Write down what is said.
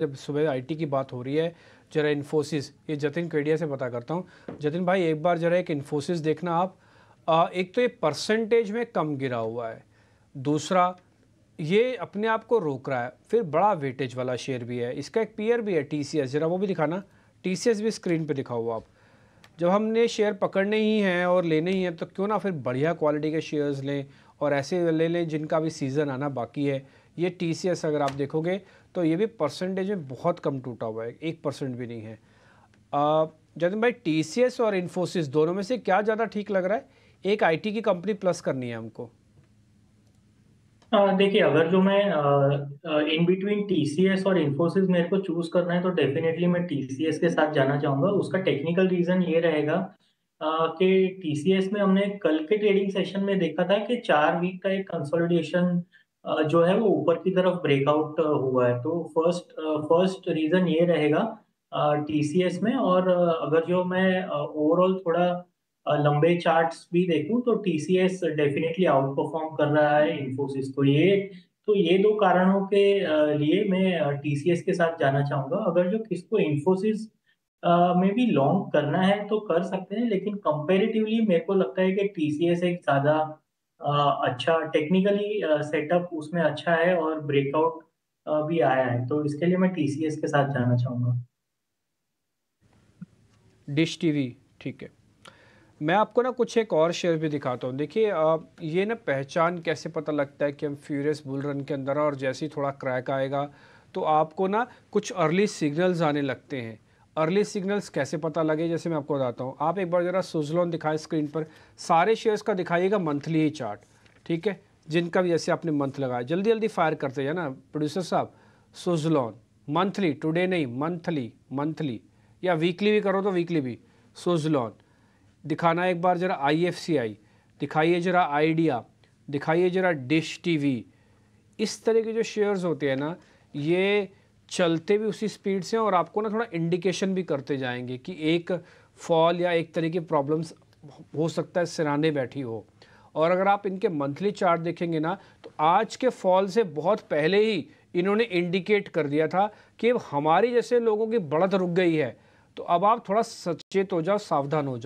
जब सुबह आईटी की बात हो रही है जरा इन्फोसिस ये जतिन केडिया से पता करता हूँ जतिन भाई एक बार जरा एक इन्फोसिस देखना आप आ, एक तो ये परसेंटेज में कम गिरा हुआ है दूसरा ये अपने आप को रोक रहा है फिर बड़ा वेटेज वाला शेयर भी है इसका एक पीयर भी है टी ज़रा वो भी दिखाना टी भी स्क्रीन पर दिखा हुआ आप जब हमने शेयर पकड़ने ही हैं और लेने ही हैं तो क्यों ना फिर बढ़िया क्वालिटी के शेयर्स लें और ऐसे ले लें जिनका भी सीज़न आना बाकी है ये टी अगर आप देखोगे तो ये भी परसेंटेज में बहुत कम टूटा हुआ है एक परसेंट भी नहीं है जतिन भाई टी और इन्फोसिस दोनों में से क्या ज़्यादा ठीक लग रहा है एक टी की कंपनी प्लस करनी है हमको देखिए अगर जो मैं इन बिटवीन टीसीएस और इन्फोसिस मेरे को चूज करना है तो डेफिनेटली मैं टीसीएस के साथ जाना चाहूंगा उसका टेक्निकल रीजन ये रहेगा कि टीसीएस में हमने कल के ट्रेडिंग सेशन में देखा था कि चार वीक का एक कंसोलिडेशन जो है वो ऊपर की तरफ ब्रेकआउट हुआ है तो फर्स्ट फर्स्ट रीजन ये रहेगा टीसीएस में और अगर जो मैं ओवरऑल थोड़ा लंबे चार्ट्स भी देखूं तो टीसीएस डेफिनेटली आउट परफॉर्म कर रहा है इन्फोसिस को तो ये तो ये दो कारणों के लिए मैं टीसीएस के साथ जाना चाहूंगा अगर जो किसको इन्फोसिस मे बी लॉन्ग करना है तो कर सकते हैं लेकिन कंपेरेटिवली मेरे को लगता है कि टीसीएस एक ज़्यादा अच्छा टेक्निकली सेटअप उसमें अच्छा है और ब्रेकआउट भी आया है तो इसके लिए मैं टीसीएस के साथ जाना चाहूँगा डिश टीवी ठीक है मैं आपको ना कुछ एक और शेयर भी दिखाता हूँ देखिए ये ना पहचान कैसे पता लगता है कि हम फ्यूरियस बुल रन के अंदर और जैसे ही थोड़ा क्रैक आएगा तो आपको ना कुछ अर्ली सिग्नल्स आने लगते हैं अर्ली सिग्नल्स कैसे पता लगे जैसे मैं आपको बताता हूँ आप एक बार ज़रा सुजलॉन दिखाएं स्क्रीन पर सारे शेयर्स का दिखाइएगा मंथली ही चार्ट ठीक है जिनका भी जैसे आपने मंथ लगाया जल्दी जल्दी फायर करते हैं ना प्रोड्यूसर साहब सुजलॉन मंथली टुडे नहीं मंथली मंथली या वीकली भी करो तो वीकली भी सुजलॉन दिखाना एक बार ज़रा आई दिखाइए ज़रा आइडिया दिखाइए ज़रा डिश टी इस तरह के जो शेयर्स होते हैं ना ये चलते भी उसी स्पीड से और आपको ना थोड़ा इंडिकेशन भी करते जाएंगे कि एक फॉल या एक तरह की प्रॉब्लम्स हो सकता है सिराने बैठी हो और अगर आप इनके मंथली चार्ट देखेंगे ना तो आज के फॉल से बहुत पहले ही इन्होंने इंडिकेट कर दिया था कि हमारी जैसे लोगों की बढ़त रुक गई है तो अब आप थोड़ा सचेत हो जाओ सावधान हो जाओ